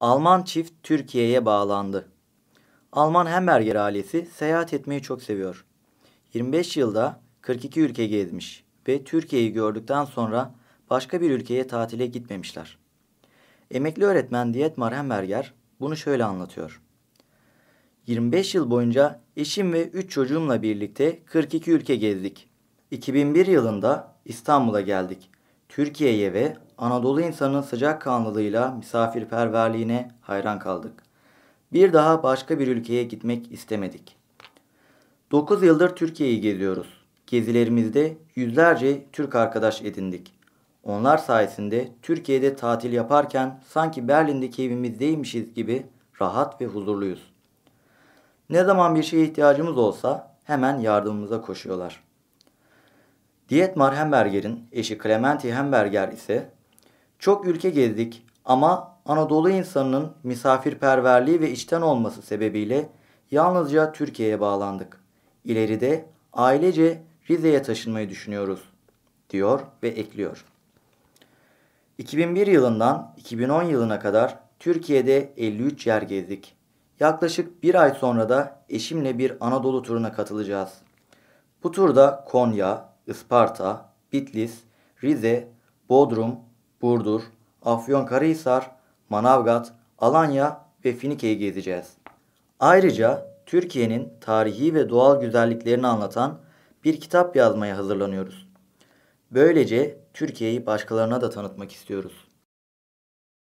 Alman çift Türkiye'ye bağlandı. Alman Hemberger ailesi seyahat etmeyi çok seviyor. 25 yılda 42 ülke gezmiş ve Türkiye'yi gördükten sonra başka bir ülkeye tatile gitmemişler. Emekli öğretmen Dietmar Hemberger bunu şöyle anlatıyor. 25 yıl boyunca eşim ve 3 çocuğumla birlikte 42 ülke gezdik. 2001 yılında İstanbul'a geldik. Türkiye'ye ve Anadolu insanının sıcak kanlılığıyla misafirperverliğine hayran kaldık. Bir daha başka bir ülkeye gitmek istemedik. 9 yıldır Türkiye'yi geziyoruz. Gezilerimizde yüzlerce Türk arkadaş edindik. Onlar sayesinde Türkiye'de tatil yaparken sanki Berlin'deki evimizdeymişiz gibi rahat ve huzurluyuz. Ne zaman bir şeye ihtiyacımız olsa hemen yardımımıza koşuyorlar. Dietmar Hemberger'in eşi Clementi Hemberger ise çok ülke gezdik ama Anadolu insanının misafirperverliği ve içten olması sebebiyle yalnızca Türkiye'ye bağlandık. İleride ailece Rize'ye taşınmayı düşünüyoruz diyor ve ekliyor. 2001 yılından 2010 yılına kadar Türkiye'de 53 yer gezdik. Yaklaşık bir ay sonra da eşimle bir Anadolu turuna katılacağız. Bu turda Konya, Isparta, Bitlis, Rize, Bodrum, Burdur, Afyonkarahisar, Manavgat, Alanya ve Finike'yi gezeceğiz. Ayrıca Türkiye'nin tarihi ve doğal güzelliklerini anlatan bir kitap yazmaya hazırlanıyoruz. Böylece Türkiye'yi başkalarına da tanıtmak istiyoruz.